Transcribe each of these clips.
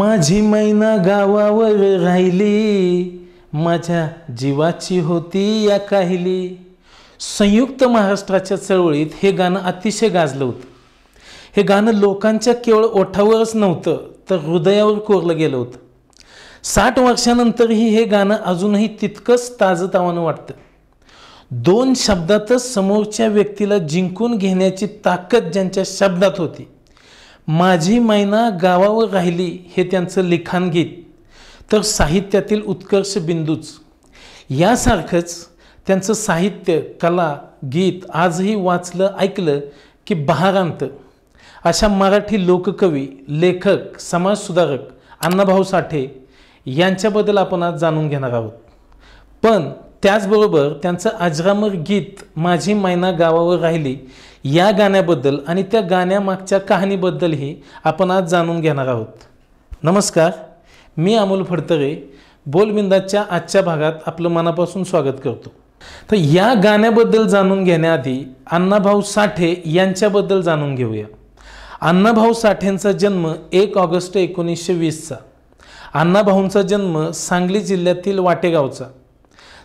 माझी मैना गावावर राहिली माझ्या जीवाची होती या काहिली संयुक्त महाराष्ट्राच्या चळवळीत हे गाणं अतिशय गाजलं होतं हे गाणं लोकांच्या केवळ ओठावरच नव्हतं तर हृदयावर कोरलं गेलं होतं साठ वर्षानंतरही हे गाणं अजूनही तितकंच ताजतावानं वाटतं दोन शब्दातच समोरच्या व्यक्तीला जिंकून घेण्याची ताकद ज्यांच्या शब्दात होती माझी मैना गावावर राहिली हे त्यांचं गीत, तर साहित्यातील उत्कर्ष बिंदूच यासारखंच त्यांचं साहित्य कला गीत आजही वाचलं ऐकलं की बहारांत अशा मराठी लोककवी लेखक समाजसुधारक अण्णाभाऊ साठे यांच्याबद्दल आपण आज जाणून घेणार आहोत पण त्याचबरोबर त्यांचं अजरामर गीत माझी मैना गावावर राहिली या गाण्याबद्दल आणि त्या गाण्यामागच्या कहाणीबद्दलही आपण आज जाणून घेणार आहोत नमस्कार मी अमोल फडतरे बोलबिंदाच्या आजच्या भागात आपलं मनापासून स्वागत करतो तर या गाण्याबद्दल जाणून घेण्याआधी अण्णाभाऊ साठे यांच्याबद्दल जाणून घेऊया अण्णाभाऊ साठेंचा जन्म एक ऑगस्ट एकोणीसशे वीसचा अण्णाभाऊंचा जन्म सांगली जिल्ह्यातील वाटेगावचा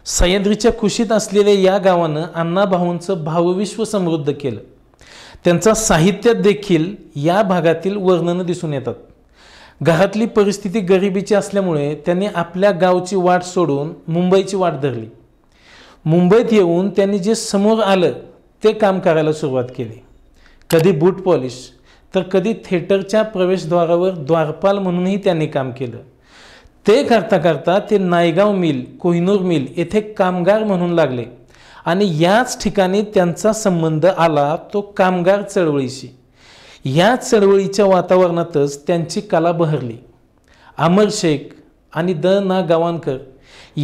सह्याद्रीच्या कुशीत असलेल्या या गावानं अण्णाभाऊंचं भावविश्व समृद्ध केलं त्यांचा साहित्यात देखील या भागातील वर्णनं दिसून येतात घरातली परिस्थिती गरिबीची असल्यामुळे त्यांनी आपल्या गावची वाट सोडून मुंबईची वाट धरली मुंबईत येऊन त्यांनी जे समोर आलं ते काम करायला सुरुवात केली कधी बूट पॉलिश तर कधी थिएटरच्या प्रवेशद्वारावर द्वारपाल म्हणूनही त्यांनी काम केलं ते करता करता ते नायगाव मिल कोहिनूर मिल येथे कामगार म्हणून लागले आणि याच ठिकाणी त्यांचा संबंध आला तो कामगार चळवळीशी या चळवळीच्या वातावरणातच त्यांची कला बहरली अमर शेख आणि द ना गावांकर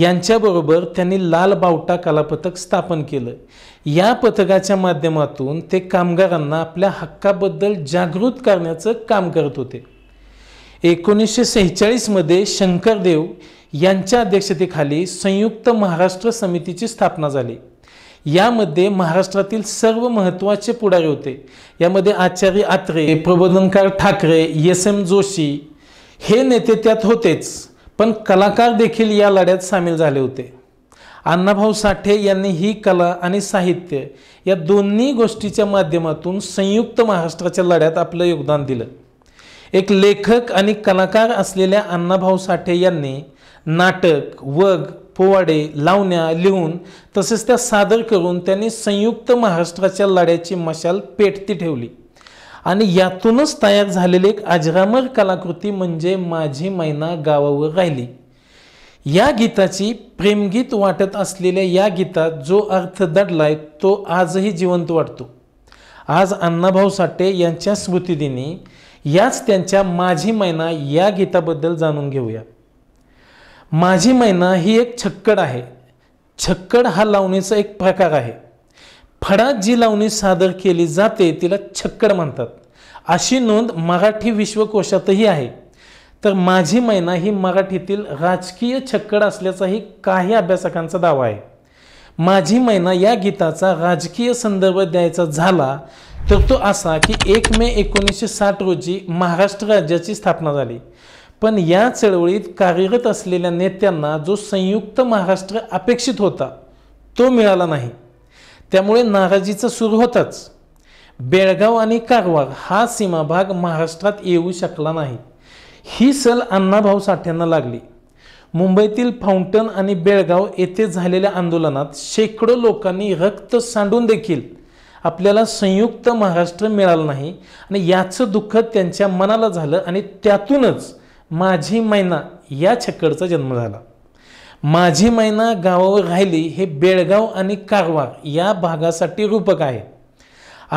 यांच्याबरोबर त्यांनी लाल बावटा कला स्थापन केलं या पथकाच्या माध्यमातून ते कामगारांना आपल्या हक्काबद्दल जागृत करण्याचं काम करत होते एकोणीसशे सेहेचाळीसमध्ये शंकरदेव यांच्या अध्यक्षतेखाली संयुक्त महाराष्ट्र समितीची स्थापना झाली यामध्ये महाराष्ट्रातील सर्व महत्त्वाचे पुढारी होते यामध्ये आचार्य आत्रे प्रबोधनकार ठाकरे एस एम जोशी हे नेते त्यात होतेच पण कलाकार देखील या लढ्यात सामील झाले होते अण्णाभाऊ साठे यांनी ही कला आणि साहित्य या दोन्ही गोष्टीच्या माध्यमातून संयुक्त महाराष्ट्राच्या लढ्यात आपलं योगदान दिलं एक लेखक आणि कलाकार असलेल्या अण्णाभाऊ साठे यांनी नाटक वग पोवाडे लावण्या लिहून तसेच त्या सादर करून त्यांनी संयुक्त महाराष्ट्राच्या लढ्याची मशाल पेटती ठेवली आणि यातूनच तयार झालेली एक अजरामर कलाकृती म्हणजे माझी मैना गावावर राहिली या गीताची प्रेमगीत वाटत असलेल्या या गीतात जो अर्थ दडलाय तो आजही जिवंत वाटतो आज अण्णाभाऊ साठे यांच्या स्मृतिदिनी याच त्यांच्या माझी मैना या गीताबद्दल जाणून घेऊया माझी मैना ही एक छक्कड आहे छक्कड हा लावणीचा एक प्रकार आहे फडात जी लावणी सादर केली जाते तिला छक्कड म्हणतात अशी नोंद मराठी विश्वकोशातही आहे तर माझी मैना ही मराठीतील राजकीय छक्कड असल्याचाही काही अभ्यासकांचा दावा आहे माझी मैना या गीताचा राजकीय संदर्भ द्यायचा झाला तर तो असा की एक मे एकोणीसशे साठ रोजी महाराष्ट्र राज्याची स्थापना झाली पण या चळवळीत कार्यरत असलेल्या नेत्यांना जो संयुक्त महाराष्ट्र अपेक्षित होता तो मिळाला नाही त्यामुळे नाराजीचा सुरू होताच बेळगाव आणि कारवार हा सीमाभाग महाराष्ट्रात येऊ शकला नाही ही सल अण्णाभाऊ साठ्यांना लागली मुंबईतील फाउंटन आणि बेळगाव येथे झालेल्या आंदोलनात शेकडो लोकांनी रक्त सांडून देखील आपल्याला संयुक्त महाराष्ट्र मिळालं नाही आणि याचं दुःख त्यांच्या मनाला झालं आणि त्यातूनच माझी मैना या छक्कडचा जन्म झाला माझी मैना गावावर राहिली हे बेळगाव आणि कारवार या भागासाठी रूपक आहे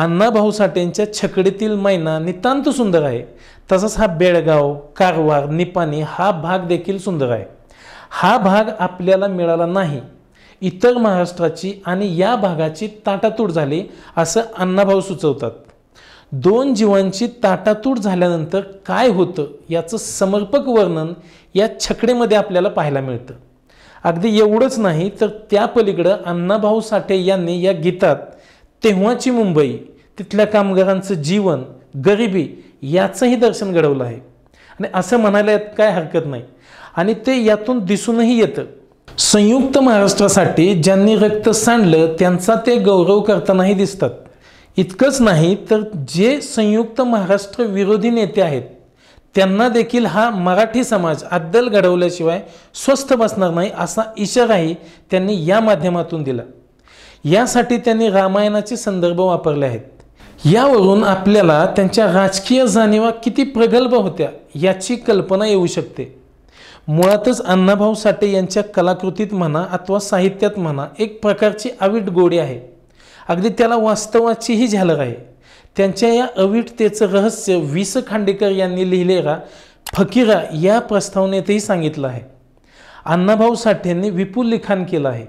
अण्णाभाऊ साठेंच्या छकडीतील मैना नितांत सुंदर आहे तसंच हा बेळगाव कारवार निपाणी हा भाग देखील सुंदर आहे हा भाग आपल्याला मिळाला नाही इतर महाराष्ट्राची आणि या भागाची ताटातूट झाली असं अण्णाभाऊ सुचवतात दोन जीवांची ताटातूट झाल्यानंतर काय होतं याचं समर्पक वर्णन या छकडेमध्ये आपल्याला पाहायला मिळतं अगदी एवढंच नाही तर त्या पलीकडं अण्णाभाऊ साठे यांनी या गीतात तेव्हाची मुंबई तिथल्या कामगारांचं जीवन गरिबी याचंही दर्शन घडवलं आहे आणि असं म्हणायला काय हरकत नाही आणि ते यातून दिसूनही येतं संयुक्त महाराष्ट्रासाठी ज्यांनी रक्त सांडलं त्यांचा ते गौरव करतानाही दिसतात इतकंच नाही तर जे संयुक्त महाराष्ट्र विरोधी नेते आहेत त्यांना देखील हा मराठी समाज अद्दल घडवल्याशिवाय स्वस्थ बसणार नाही असा इशाराही त्यांनी या माध्यमातून दिला यासाठी त्यांनी रामायणाचे संदर्भ वापरले आहेत यावरून आपल्याला त्यांच्या राजकीय जाणीवा किती प्रगल्भ होत्या याची कल्पना येऊ शकते मुळातच अण्णाभाऊ साठे यांच्या कलाकृतीत म्हणा अथवा साहित्यात म्हणा एक प्रकारची अवीट गोडी आहे अगदी त्याला वास्तवाचीही झलक आहे त्यांच्या या अविटतेचं रहस्य वि स खांडेकर यांनी लिहिलेला फकीरा या प्रस्तावनेतही सांगितलं आहे अण्णाभाऊ साठेंनी विपुल लिखाण केलं आहे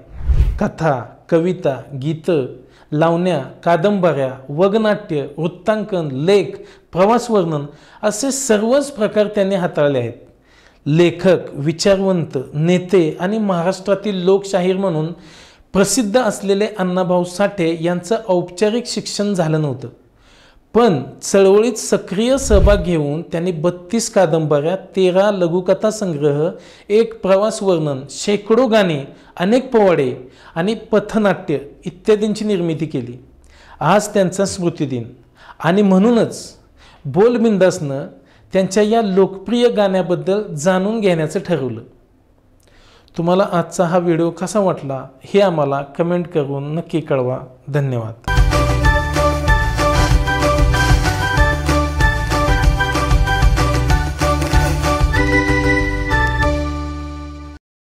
कथा कविता गीतं लावण्या कादंबऱ्या वगनाट्य वृत्तांकन लेख प्रवासवर्णन असे सर्वच प्रकार त्यांनी हाताळले आहेत लेखक विचारवंत नेते आणि महाराष्ट्रातील लोकशाहीर म्हणून प्रसिद्ध असलेले अण्णाभाऊ साठे यांचं औपचारिक शिक्षण झालं नव्हतं पण चळवळीत सक्रिय सहभाग घेऊन त्यांनी बत्तीस कादंबऱ्या तेरा लघुकथा संग्रह एक प्रवास वर्णन शेकडो गाणे अनेक पोवाडे आणि पथनाट्य इत्यादींची निर्मिती केली आज त्यांचा स्मृतिदिन आणि म्हणूनच बोलबिंदासनं त्यांच्या या लोकप्रिय गाण्याबद्दल जाणून घेण्याचं ठरवलं तुम्हाला आजचा हा व्हिडिओ कसा वाटला हे आम्हाला कमेंट करून नक्की कळवा धन्यवाद